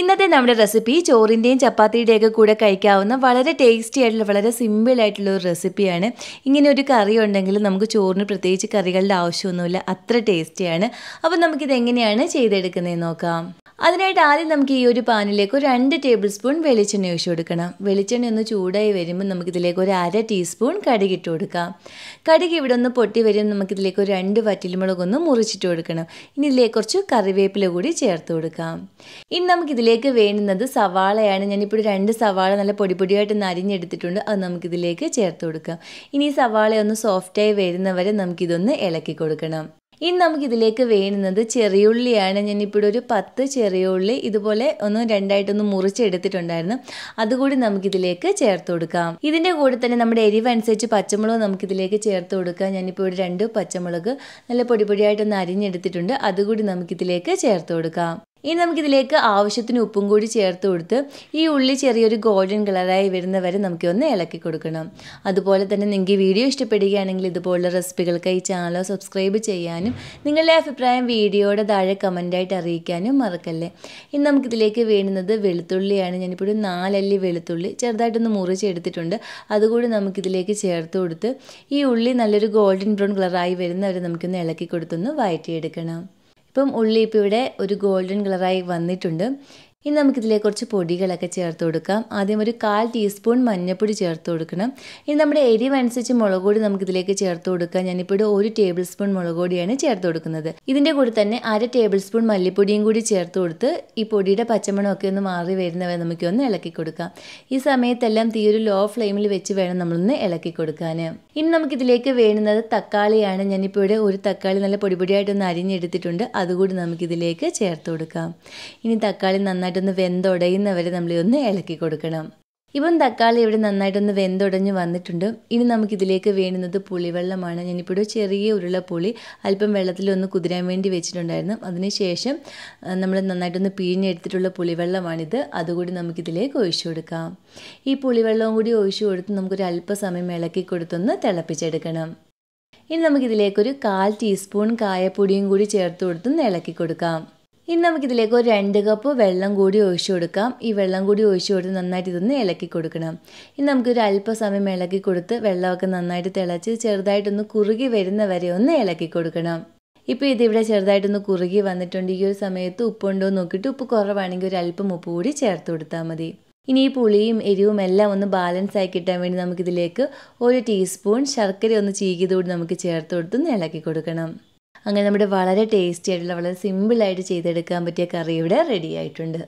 ഇന്നത്തെ നമ്മുടെ റെസിപ്പി ചോറിൻ്റെയും ചപ്പാത്തിയുടെയൊക്കെ കൂടെ കഴിക്കാവുന്ന വളരെ ടേസ്റ്റി ആയിട്ടുള്ള വളരെ സിമ്പിൾ ആയിട്ടുള്ള ഒരു റെസിപ്പിയാണ് ഇങ്ങനെ ഒരു കറി ഉണ്ടെങ്കിൽ നമുക്ക് ചോറിന് പ്രത്യേകിച്ച് കറികളുടെ ആവശ്യമൊന്നുമില്ല അത്ര ടേസ്റ്റിയാണ് അപ്പോൾ നമുക്കിത് എങ്ങനെയാണ് ചെയ്തെടുക്കുന്നതെന്ന് നോക്കാം അതിനായിട്ട് ആദ്യം നമുക്ക് ഈ ഒരു പാനിലേക്ക് ഒരു രണ്ട് ടേബിൾ സ്പൂൺ വെളിച്ചെണ്ണ ഒഴിച്ചു കൊടുക്കണം വെളിച്ചെണ്ണ ഒന്ന് ചൂടായി വരുമ്പോൾ നമുക്കിതിലേക്ക് ഒരു അര ടീസ്പൂൺ കടുക് ഇട്ട് കൊടുക്കാം കടുക് ഇവിടെ ഒന്ന് പൊട്ടി വരുമ്പോൾ നമുക്കിതിലേക്ക് ഒരു രണ്ട് വറ്റൽമുളക് ഒന്ന് മുറിച്ചിട്ട് കൊടുക്കണം ഇനി ഇതിലേക്ക് കുറച്ച് കറിവേപ്പില കൂടി ചേർത്ത് കൊടുക്കാം ഇനി നമുക്കിതിലേക്ക് വേണ്ടുന്നത് സവാളയാണ് ഞാനിപ്പോൾ രണ്ട് സവാള നല്ല പൊടി പൊടിയായിട്ട് നരിഞ്ഞെടുത്തിട്ടുണ്ട് അത് നമുക്കിതിലേക്ക് ചേർത്ത് കൊടുക്കാം ഇനി ഈ സവാള ഒന്ന് സോഫ്റ്റായി വരുന്നവരെ നമുക്കിതൊന്ന് ഇളക്കി കൊടുക്കണം ഇനി നമുക്ക് ഇതിലേക്ക് വേണുന്നത് ചെറിയുള്ളിയാണ് ഞാനിപ്പോൾ ഒരു പത്ത് ചെറിയുള്ളി ഇതുപോലെ ഒന്ന് രണ്ടായിട്ടൊന്ന് മുറിച്ചെടുത്തിട്ടുണ്ടായിരുന്നു അതുകൂടി നമുക്കിതിലേക്ക് ചേർത്ത് കൊടുക്കാം ഇതിൻ്റെ കൂടെ തന്നെ നമ്മുടെ എരിവനുസരിച്ച് പച്ചമുളക് നമുക്കിതിലേക്ക് ചേർത്ത് കൊടുക്കാം ഞാനിപ്പോൾ ഒരു രണ്ട് പച്ചമുളക് നല്ല പൊടി പൊടിയായിട്ടൊന്ന് അരിഞ്ഞെടുത്തിട്ടുണ്ട് അതുകൂടി നമുക്കിതിലേക്ക് ചേർത്ത് കൊടുക്കാം ഇനി നമുക്കിതിലേക്ക് ആവശ്യത്തിന് ഉപ്പും കൂടി ചേർത്ത് കൊടുത്ത് ഈ ഉള്ളി ചെറിയൊരു ഗോൾഡൻ കളറായി വരുന്നവരെ നമുക്ക് ഒന്ന് ഇളക്കി കൊടുക്കണം അതുപോലെ തന്നെ നിങ്ങൾക്ക് വീഡിയോ ഇഷ്ടപ്പെടുകയാണെങ്കിൽ ഇതുപോലുള്ള റെസിപ്പികൾക്ക് ഈ ചാനൽ സബ്സ്ക്രൈബ് ചെയ്യാനും നിങ്ങളുടെ അഭിപ്രായം വീഡിയോയുടെ താഴെ കമൻറ്റായിട്ട് അറിയിക്കാനും മറക്കല്ലേ ഇനി നമുക്കിതിലേക്ക് വേണ്ടുന്നത് വെളുത്തുള്ളിയാണ് ഞാനിപ്പോൾ ഒരു നാലല്ലി വെളുത്തുള്ളി ചെറുതായിട്ടൊന്ന് മുറിച്ചെടുത്തിട്ടുണ്ട് അതുകൂടി നമുക്കിതിലേക്ക് ചേർത്ത് കൊടുത്ത് ഈ ഉള്ളി നല്ലൊരു ഗോൾഡൻ ബ്രൗൺ കളറായി വരുന്നവരെ നമുക്കൊന്ന് ഇളക്കി കൊടുത്തൊന്ന് വയറ്റിയെടുക്കണം ഇപ്പം ഉള്ളി ഇപ്പോൾ ഇവിടെ ഒരു ഗോൾഡൻ കളറായി വന്നിട്ടുണ്ട് ഇനി നമുക്കിതിലെ കുറച്ച് പൊടികളൊക്കെ ചേർത്ത് കൊടുക്കാം ആദ്യം ഒരു കാൽ ടീസ്പൂൺ മഞ്ഞൾപ്പൊടി ചേർത്ത് കൊടുക്കണം ഇനി നമ്മുടെ എരിവ് അനുസരിച്ച് മുളക് പൊടി നമുക്കിതിലേക്ക് ചേർത്ത് കൊടുക്കാം ഞാനിപ്പോൾ ഇവിടെ ഒരു ടേബിൾ സ്പൂൺ മുളക് പൊടിയാണ് ചേർത്ത് കൊടുക്കുന്നത് ഇതിൻ്റെ കൂടെ തന്നെ അര ടേബിൾ സ്പൂൺ മല്ലിപ്പൊടിയും കൂടി ചേർത്ത് കൊടുത്ത് ഈ പൊടിയുടെ പച്ചമണമൊക്കെ ഒന്ന് മാറി വരുന്നവരെ നമുക്കൊന്ന് ഇളക്കി കൊടുക്കാം ഈ സമയത്തെല്ലാം തീ ഒരു ലോ ഫ്ലെയിമിൽ വെച്ച് വേണം നമ്മളൊന്ന് ഇളക്കി കൊടുക്കാൻ ഇനി നമുക്കിതിലേക്ക് വേണുന്നത് തക്കാളിയാണ് ഞാനിപ്പോൾ ഇവിടെ ഒരു തക്കാളി നല്ല പൊടിപൊടിയായിട്ടൊന്ന് അരിഞ്ഞെടുത്തിട്ടുണ്ട് അതുകൂടി നമുക്കിതിലേക്ക് ചേർത്ത് കൊടുക്കാം ഇനി തക്കാളി നന്നായി നന്നായിട്ടൊന്ന് വെന്തുടയുന്നവരെ നമ്മൾ ഒന്ന് ഇളക്കി കൊടുക്കണം ഇപ്പം തക്കാളി ഇവിടെ നന്നായിട്ടൊന്ന് വെന്തുടഞ്ഞ് വന്നിട്ടുണ്ട് ഇനി നമുക്കിതിലേക്ക് വേണ്ടുന്നത് പുളിവെള്ളമാണ് ഞാനിപ്പോൾ ചെറിയ ഉരുള പുളി അല്പം വെള്ളത്തിലൊന്ന് കുതിരാൻ വേണ്ടി വെച്ചിട്ടുണ്ടായിരുന്നു അതിനുശേഷം നമ്മൾ നന്നായിട്ടൊന്ന് പിഴിഞ്ഞെടുത്തിട്ടുള്ള പുളിവെള്ളമാണിത് അതുകൂടി നമുക്കിതിലേക്ക് ഒഴിച്ചു കൊടുക്കാം ഈ പുളിവെള്ളവും കൂടി ഒഴിച്ചു കൊടുത്ത് നമുക്കൊരു അല്പസമയം ഇളക്കി കൊടുത്തൊന്ന് തിളപ്പിച്ചെടുക്കണം ഇനി നമുക്കിതിലേക്കൊരു കാൽ ടീസ്പൂൺ കായപ്പൊടിയും കൂടി ചേർത്ത് കൊടുത്തൊന്ന് ഇളക്കി കൊടുക്കാം ഇനി നമുക്കിതിലേക്ക് ഒരു രണ്ട് കപ്പ് വെള്ളം കൂടി ഒഴിച്ചു കൊടുക്കാം ഈ വെള്ളം കൂടി ഒഴിച്ചു കൊടുത്ത് നന്നായിട്ട് ഇതൊന്ന് ഇളക്കി കൊടുക്കണം ഇനി നമുക്കൊരു അല്പസമയം ഇളക്കി കൊടുത്ത് വെള്ളമൊക്കെ നന്നായിട്ട് തിളച്ച് ചെറുതായിട്ടൊന്ന് കുറുകി വരുന്ന വരെ ഒന്ന് ഇളക്കി കൊടുക്കണം ഇപ്പോൾ ഇതിവിടെ ചെറുതായിട്ടൊന്ന് കുറുകി വന്നിട്ടുണ്ട് ഈ ഒരു സമയത്ത് ഉപ്പുണ്ടോ നോക്കിയിട്ട് ഉപ്പ് കുറവാണെങ്കിൽ ഒരു അല്പം ഉപ്പ് കൂടി ചേർത്ത് കൊടുത്താൽ മതി ഇനി ഈ പുളിയും എരിവും എല്ലാം ഒന്ന് ബാലൻസ് ആയി കിട്ടാൻ വേണ്ടി നമുക്കിതിലേക്ക് ഒരു ടീസ്പൂൺ ശർക്കര ഒന്ന് ചീകിയതോട് നമുക്ക് ചേർത്ത് കൊടുത്ത് ഇളക്കി കൊടുക്കണം അങ്ങനെ നമ്മുടെ വളരെ ടേസ്റ്റി ആയിട്ടുള്ള വളരെ സിമ്പിളായിട്ട് ചെയ്തെടുക്കാൻ പറ്റിയ കറി ഇവിടെ റെഡി ആയിട്ടുണ്ട്